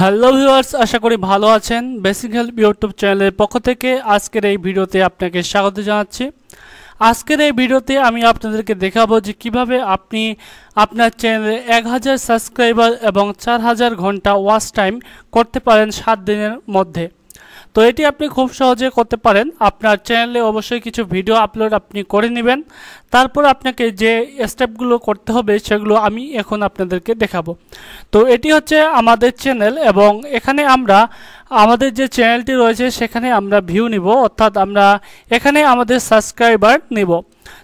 hello viewers আশা করি ভালো আছেন বেসিক হেল্প ইউটিউব চ্যানেলের পক্ষ থেকে আজকের এই ভিডিওতে আপনাকে স্বাগত জানাচ্ছি আজকের এই ভিডিওতে আমি আপনাদেরকে দেখাবো যে কিভাবে আপনি আপনার চ্যানেলে এক হাজার সাবস্ক্রাইবার এবং চার হাজার ঘন্টা ওয়াচ টাইম করতে পারেন সাত দিনের মধ্যে তো এটি আপনি খুব সহজে করতে পারেন আপনার চ্যানেলে অবশ্যই কিছু ভিডিও আপলোড আপনি করে নেবেন তারপর আপনাকে যে স্টেপগুলো করতে হবে সেগুলো আমি এখন আপনাদেরকে দেখাবো তো এটি হচ্ছে আমাদের চ্যানেল এবং এখানে আমরা আমাদের যে চ্যানেলটি রয়েছে সেখানে আমরা ভিউ নিব অর্থাৎ আমরা এখানে আমাদের সাবস্ক্রাইবার নিব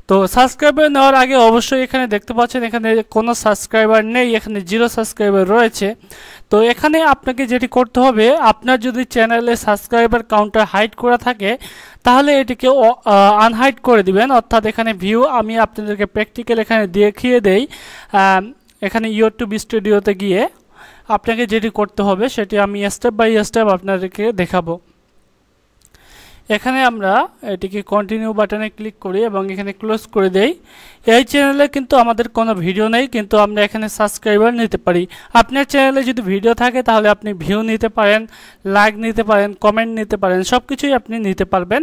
তো সাবস্ক্রাইবার নেওয়ার আগে অবশ্যই এখানে দেখতে পাচ্ছেন এখানে কোনো সাবস্ক্রাইবার নেই এখানে জিরো সাবস্ক্রাইবার রয়েছে তো এখানে আপনাকে যেটি করতে হবে আপনার যদি চ্যানেলে সাবস্ক্রাইবার কাউন্টার হাইড করা থাকে তাহলে এটিকে আনহাইড করে দিবেন অর্থাৎ এখানে ভিউ আমি আপনাদেরকে প্র্যাকটিক্যাল এখানে দেখিয়ে দেই এখানে ইউটিউব স্টুডিওতে গিয়ে আপনাকে যেটি করতে হবে সেটি আমি স্টেপ বাই স্টেপ আপনাদেরকে দেখাবো এখানে আমরা এটিকে কন্টিনিউ বাটনে ক্লিক করি এবং এখানে ক্লোজ করে দেই এই চ্যানেলে কিন্তু আমাদের কোনো ভিডিও নেই কিন্তু আমরা এখানে সাবস্ক্রাইবার নিতে পারি আপনার চ্যানেলে যদি ভিডিও থাকে তাহলে আপনি ভিউ নিতে পারেন লাইক নিতে পারেন কমেন্ট নিতে পারেন সব কিছুই আপনি নিতে পারবেন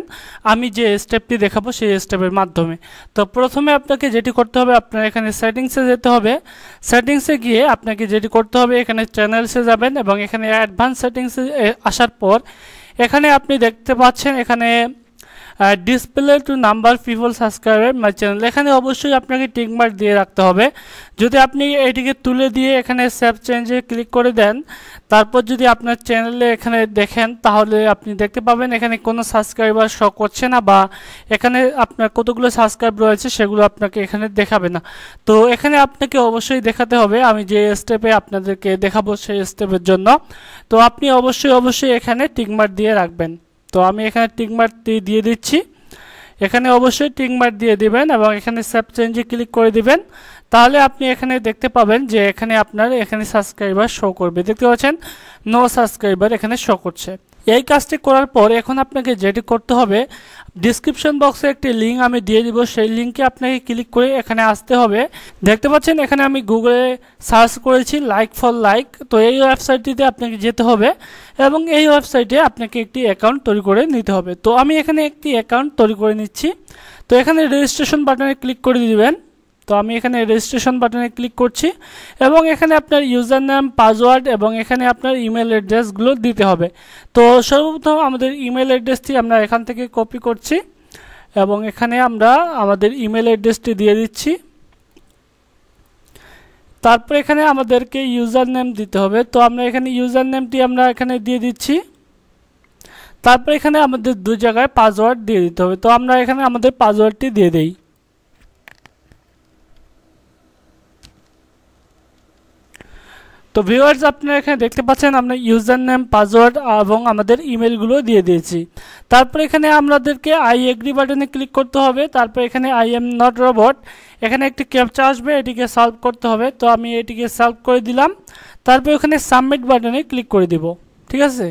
আমি যে স্টেপটি দেখাবো সেই স্টেপের মাধ্যমে তো প্রথমে আপনাকে যেটি করতে হবে আপনার এখানে সেটিংসে যেতে হবে সেটিংসে গিয়ে আপনাকে যেটি করতে হবে এখানে চ্যানেলসে যাবেন এবং এখানে অ্যাডভান্স সেটিংসে আসার পর এখানে আপনি দেখতে পাচ্ছেন এখানে display to number people subscriber my channel এখানে অবশ্যই আপনাকে টিকমার্ক দিয়ে রাখতে হবে যদি আপনি এটিকে তুলে দিয়ে এখানে সেভ চেঞ্জে ক্লিক করে দেন তারপর যদি আপনার চ্যানেলে এখানে দেখেন তাহলে আপনি দেখতে পাবেন এখানে কোনো সাবস্ক্রাইবার শো করছে না বা এখানে আপনার কতগুলো সাবস্ক্রাইব রয়েছে সেগুলো আপনাকে এখানে দেখাবে না তো এখানে আপনাকে অবশ্যই দেখাতে হবে আমি যে স্টেপে আপনাদেরকে দেখাবো সেই স্টেপের জন্য তো আপনি অবশ্যই অবশ্যই এখানে টিকমার্ক দিয়ে রাখবেন তো আমি এখানে টিকমার্কটি দিয়ে দিচ্ছি এখানে অবশ্যই টিকমার্ক দিয়ে দিবেন এবং এখানে স্যাপ চেঞ্জে ক্লিক করে দিবেন তাহলে আপনি এখানে দেখতে পাবেন যে এখানে আপনার এখানে সাবস্ক্রাইবার শো করবে দেখতে পাচ্ছেন নো সাবস্ক্রাইবার এখানে শো করছে এই কাজটি করার পর এখন আপনাকে যেটি করতে হবে ডিসক্রিপশন বক্সে একটি লিঙ্ক আমি দিয়ে দিব সেই লিঙ্কে আপনাকে ক্লিক করে এখানে আসতে হবে দেখতে পাচ্ছেন এখানে আমি গুগলে সার্চ করেছি লাইক ফর লাইক তো এই ওয়েবসাইটটিতে আপনাকে যেতে হবে এবং এই ওয়েবসাইটে আপনাকে একটি অ্যাকাউন্ট তৈরি করে নিতে হবে তো আমি এখানে একটি অ্যাকাউন্ট তৈরি করে নিচ্ছি তো এখানে রেজিস্ট্রেশন বাটনে ক্লিক করে দিবেন তো আমি এখানে রেজিস্ট্রেশন বাটনে ক্লিক করছি এবং এখানে আপনার ইউজার নাম পাসওয়ার্ড এবং এখানে আপনার ইমেল অ্যাড্রেসগুলো দিতে হবে তো সর্বপ্রথম আমাদের ইমেল অ্যাড্রেসটি আমরা এখান থেকে কপি করছি এবং এখানে আমরা আমাদের ইমেল অ্যাড্রেসটি দিয়ে দিচ্ছি তারপর এখানে আমাদেরকে ইউজার নেম দিতে হবে তো আমরা এখানে ইউজার নেমটি আমরা এখানে দিয়ে দিচ্ছি তারপর এখানে আমাদের দু জায়গায় পাসওয়ার্ড দিয়ে দিতে হবে তো আমরা এখানে আমাদের পাসওয়ার্ডটি দিয়ে দিই তো ভিউয়ার্স আপনারা এখানে দেখতে পাচ্ছেন আমরা ইউজার নেম পাসওয়ার্ড এবং আমাদের ইমেলগুলো দিয়ে দিয়েছি তারপর এখানে আমাদেরকে আই এগ্রি বাটনে ক্লিক করতে হবে তারপর এখানে আই এম নট রবট এখানে একটি ক্যাপচা আসবে এটিকে সলভ করতে হবে তো আমি এটিকে সলভ করে দিলাম তারপর এখানে সাবমিট বাটনে ক্লিক করে দিব ঠিক আছে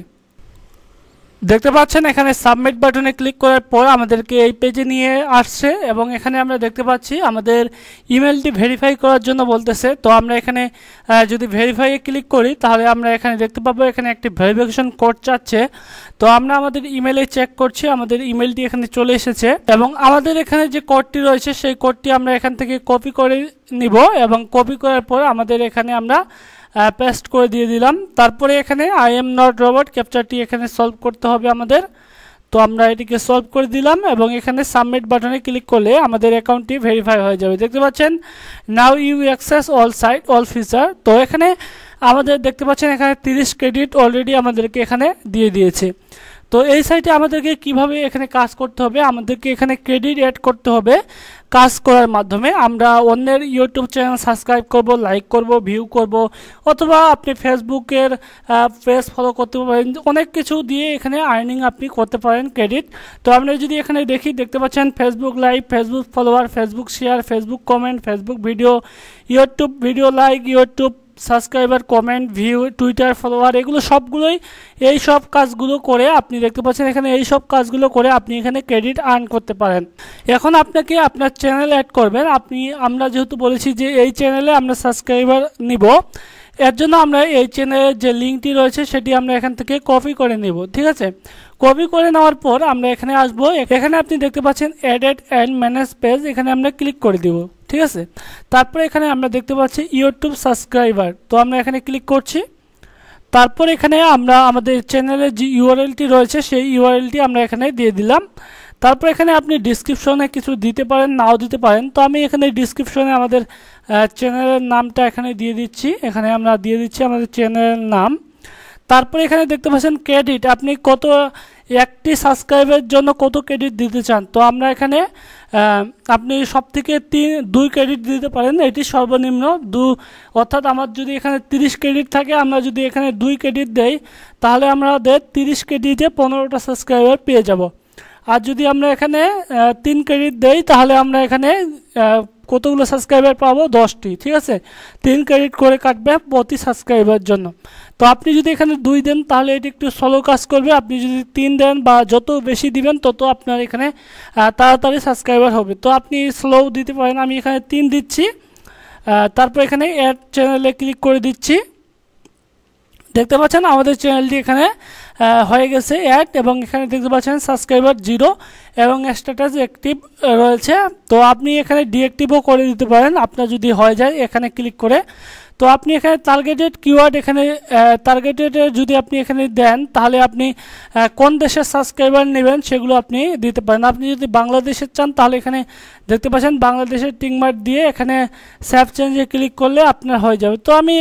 দেখতে পাচ্ছেন এখানে সাবমিট বাটনে ক্লিক করার পর আমাদেরকে এই পেজে নিয়ে আসছে এবং এখানে আমরা দেখতে পাচ্ছি আমাদের ইমেলটি ভেরিফাই করার জন্য বলতেছে তো আমরা এখানে যদি ভেরিফাইয়ে ক্লিক করি তাহলে আমরা এখানে দেখতে পাবো এখানে একটি ভেরিফিকেশন কোড চাচ্ছে তো আমরা আমাদের ইমেলে চেক করছি আমাদের ইমেলটি এখানে চলে এসেছে এবং আমাদের এখানে যে কোডটি রয়েছে সেই কোডটি আমরা এখান থেকে কপি করে নিব এবং কপি করার পর আমাদের এখানে আমরা পেস্ট করে দিয়ে দিলাম তারপরে এখানে আই এম নট রবট ক্যাপচারটি এখানে সলভ করতে হবে আমাদের তো আমরা এটিকে সলভ করে দিলাম এবং এখানে সাবমিট বাটনে ক্লিক করলে আমাদের অ্যাকাউন্টটি ভেরিফাই হয়ে যাবে দেখতে পাচ্ছেন now you access all site all feature তো এখানে আমাদের দেখতে পাচ্ছেন এখানে তিরিশ ক্রেডিট অলরেডি আমাদেরকে এখানে দিয়ে দিয়েছে তো এই সাইটে আমাদেরকে কিভাবে এখানে কাজ করতে হবে আমাদেরকে এখানে ক্রেডিট অ্যাড করতে হবে কাজ করার মাধ্যমে আমরা অন্যের ইউটিউব চ্যানেল সাবস্ক্রাইব করব লাইক করব ভিউ করব অথবা আপনি ফেসবুকের পেজ ফলো করতে পারেন অনেক কিছু দিয়ে এখানে আর্নিং আপনি করতে পারেন ক্রেডিট তো আপনি যদি এখানে দেখি দেখতে পাচ্ছেন Facebook live Facebook follower Facebook share Facebook comment Facebook video YouTube video like YouTube subscriber comment view Twitter follower এগুলো সবগুলোই এই সব কাজগুলো করে আপনি দেখতে পাচ্ছেন এখানে এই সব কাজগুলো করে আপনি এখানে ক্রেডিট আর্ন করতে পারেন এখন আপনাকে আপনার চ্যানেল অ্যাড করবেন আপনি আমরা যেহেতু বলেছি যে এই চ্যানেলে আমরা সাবস্ক্রাইবার নিব এর জন্য আমরা এই চেনের যে লিঙ্কটি রয়েছে সেটি আমরা এখান থেকে কপি করে নেব ঠিক আছে কপি করে নেওয়ার পর আমরা এখানে আসবো এখানে আপনি দেখতে পাচ্ছেন অ্যাডেড অ্যান্ড ম্যানেজ পেজ এখানে আমরা ক্লিক করে দেব ঠিক আছে তারপরে এখানে আমরা দেখতে পাচ্ছি ইউটিউব সাবস্ক্রাইবার তো আমরা এখানে ক্লিক করছি তারপর এখানে আমরা আমাদের চ্যানেলের যে ইউআরএলটি রয়েছে সেই ইউআরএলটি আমরা এখানে দিয়ে দিলাম তারপর এখানে আপনি ডিসক্রিপশনে কিছু দিতে পারেন নাও দিতে পারেন তো আমি এখানে ডিসক্রিপশনে আমাদের চ্যানেলের নামটা এখানে দিয়ে দিচ্ছি এখানে আমরা দিয়ে দিচ্ছি আমাদের চ্যানেলের নাম তারপরে এখানে দেখতে পাচ্ছেন ক্রেডিট আপনি কত একটি সাবস্ক্রাইবের জন্য কত ক্রেডিট দিতে চান তো আমরা এখানে আপনি সব থেকে তিন দুই ক্রেডিট দিতে পারেন এটি সর্বনিম্ন দু অর্থাৎ আমার যদি এখানে তিরিশ ক্রেডিট থাকে আমরা যদি এখানে দুই ক্রেডিট দেই তাহলে আমাদের 30 ক্রেডিটে পনেরোটা সাবস্ক্রাইবার পেয়ে যাব আর যদি আমরা এখানে তিন ক্রেডিট দেই তাহলে আমরা এখানে কতগুলো সাবস্ক্রাইবার পাবো দশটি ঠিক আছে তিন ক্রেডিট করে কাটবে প্রতি সাবস্ক্রাইবার জন্য তো আপনি যদি এখানে দুই দেন তাহলে এটি একটু স্লো কাজ করবে আপনি যদি তিন দেন বা যত বেশি দিবেন তত আপনার এখানে তাড়াতাড়ি সাবস্ক্রাইবার হবে তো আপনি স্লো দিতে পারেন আমি এখানে তিন দিচ্ছি তারপর এখানে অ্যাড চ্যানেলে ক্লিক করে দিচ্ছি দেখতে পাচ্ছেন আমাদের চ্যানেলটি এখানে হয়ে গেছে অ্যাড এবং এখানে দেখতে পাচ্ছেন সাবস্ক্রাইবার জিরো এবং স্ট্যাটাস অ্যাক্টিভ রয়েছে তো আপনি এখানে ডিঅ্যাক্টিভও করে দিতে পারেন আপনার যদি হয়ে যায় এখানে ক্লিক করে তো আপনি এখানে টার্গেটেড কিওয়ার্ড এখানে টার্গেটেড যদি আপনি এখানে দেন তাহলে আপনি কোন দেশের সাবস্ক্রাইবার নেবেন সেগুলো আপনি দিতে পারেন আপনি যদি বাংলাদেশের চান তাহলে এখানে দেখতে পাচ্ছেন বাংলাদেশের টিংমার্ট দিয়ে এখানে স্যাফ চেঞ্জে ক্লিক করলে আপনার হয়ে যাবে তো আমি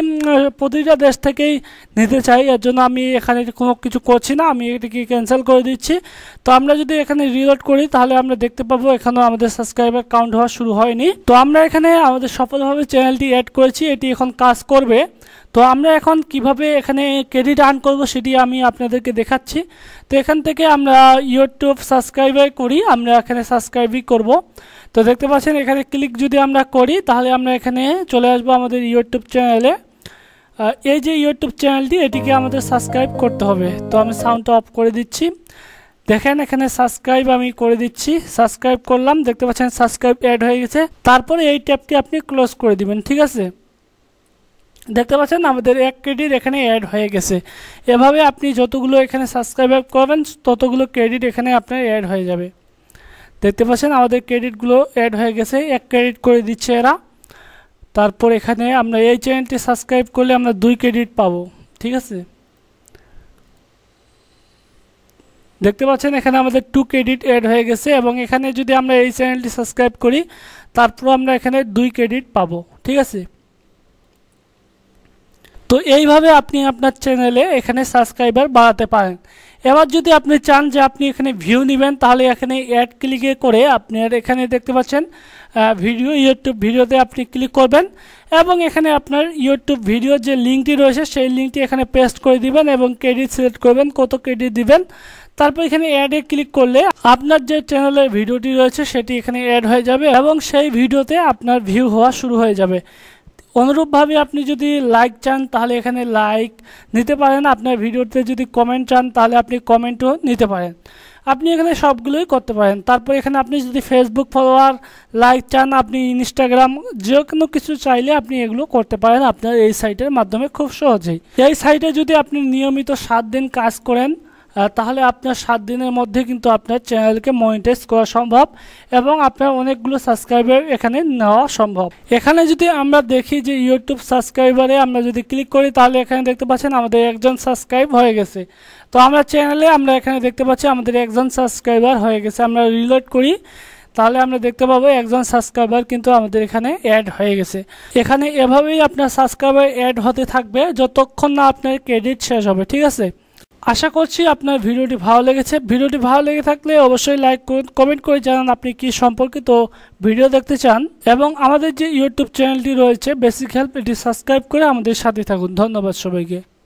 প্রতিটা দেশ থেকেই নিতে চাই এর জন্য আমি এখানে কোনো কিছু করছি না আমি এটিকে ক্যান্সেল করে দিচ্ছি তো আমরা যদি এখানে রিলোড করি তাহলে আমরা দেখতে পাবো এখানেও আমাদের সাবস্ক্রাইবার কাউন্ট হওয়া শুরু হয়নি তো আমরা এখানে আমাদের সফলভাবে চ্যানেলটি অ্যাড করেছি এটি এখন কাজ কাজ করবে তো আমরা এখন কিভাবে এখানে ক্রেডিট আর্ন করব সেটি আমি আপনাদেরকে দেখাচ্ছি তো এখান থেকে আমরা ইউটিউব সাবস্ক্রাইব করি আমরা এখানে সাবস্ক্রাইবই করব তো দেখতে পাচ্ছেন এখানে ক্লিক যদি আমরা করি তাহলে আমরা এখানে চলে আসবো আমাদের ইউটিউব চ্যানেলে এই যে ইউটিউব চ্যানেলটি এটিকে আমাদের সাবস্ক্রাইব করতে হবে তো আমি সাউন্ডটা অফ করে দিচ্ছি দেখেন এখানে সাবস্ক্রাইব আমি করে দিচ্ছি সাবস্ক্রাইব করলাম দেখতে পাচ্ছেন সাবস্ক্রাইব অ্যাড হয়ে গেছে তারপরে এই ট্যাপটি আপনি ক্লোজ করে দিবেন ঠিক আছে দেখতে পাচ্ছেন আমাদের এক ক্রেডিট এখানে অ্যাড হয়ে গেছে এভাবে আপনি যতগুলো এখানে সাবস্ক্রাইব করবেন ততগুলো ক্রেডিট এখানে আপনার অ্যাড হয়ে যাবে দেখতে পাচ্ছেন আমাদের ক্রেডিটগুলো অ্যাড হয়ে গেছে এক ক্রেডিট করে দিচ্ছে এরা তারপর এখানে আমরা এই চ্যানেলটি সাবস্ক্রাইব করলে আমরা দুই ক্রেডিট পাবো ঠিক আছে দেখতে পাচ্ছেন এখানে আমাদের টু ক্রেডিট অ্যাড হয়ে গেছে এবং এখানে যদি আমরা এই চ্যানেলটি সাবস্ক্রাইব করি তারপর আমরা এখানে দুই ক্রেডিট পাবো ঠিক আছে তো এইভাবে আপনি আপনার চ্যানেলে এখানে সাবস্ক্রাইবার বাড়াতে পারেন এবার যদি আপনি চান যে আপনি এখানে ভিউ নেবেন তাহলে এখানে অ্যাড ক্লিকে করে আপনার এখানে দেখতে পাচ্ছেন ভিডিও ইউটিউব ভিডিওতে আপনি ক্লিক করবেন এবং এখানে আপনার ইউটিউব ভিডিওর যে লিঙ্কটি রয়েছে সেই লিঙ্কটি এখানে পেস্ট করে দিবেন এবং ক্রেডিট সিলেক্ট করবেন কত ক্রেডিট দিবেন তারপর এখানে অ্যাডে ক্লিক করলে আপনার যে চ্যানেলের ভিডিওটি রয়েছে সেটি এখানে অ্যাড হয়ে যাবে এবং সেই ভিডিওতে আপনার ভিউ হওয়া শুরু হয়ে যাবে অনুরূপভাবে আপনি যদি লাইক চান তাহলে এখানে লাইক নিতে পারেন আপনার ভিডিওতে যদি কমেন্ট চান তাহলে আপনি কমেন্টও নিতে পারেন আপনি এখানে সবগুলোই করতে পারেন তারপর এখানে আপনি যদি ফেসবুক ফলোয়ার লাইক চান আপনি ইনস্টাগ্রাম যে কোনো কিছু চাইলে আপনি এগুলো করতে পারেন আপনার এই সাইটের মাধ্যমে খুব সহজেই এই সাইটে যদি আপনি নিয়মিত সাত দিন কাজ করেন তাহলে আপনার সাত দিনের মধ্যে কিন্তু আপনার চ্যানেলকে মনিটাইজ করা সম্ভব এবং আপনার অনেকগুলো সাবস্ক্রাইবার এখানে নেওয়া সম্ভব এখানে যদি আমরা দেখি যে ইউটিউব সাবস্ক্রাইবারে আমরা যদি ক্লিক করি তাহলে এখানে দেখতে পাচ্ছেন আমাদের একজন সাবস্ক্রাইব হয়ে গেছে তো আমরা চ্যানেলে আমরা এখানে দেখতে পাচ্ছি আমাদের একজন সাবস্ক্রাইবার হয়ে গেছে আমরা রিলোড করি তাহলে আমরা দেখতে পাবো একজন সাবস্ক্রাইবার কিন্তু আমাদের এখানে অ্যাড হয়ে গেছে এখানে এভাবেই আপনার সাবস্ক্রাইবার অ্যাড হতে থাকবে যতক্ষণ না আপনার ক্রেডিট শেষ হবে ঠিক আছে আশা করছি আপনার ভিডিওটি ভালো লেগেছে ভিডিওটি ভালো লেগে থাকলে অবশ্যই লাইক করুন কমেন্ট করে জানান আপনি কি সম্পর্কিত ভিডিও দেখতে চান এবং আমাদের যে ইউটিউব চ্যানেলটি রয়েছে বেসিক হেল্প এটি সাবস্ক্রাইব করে আমাদের সাথে থাকুন ধন্যবাদ সবাইকে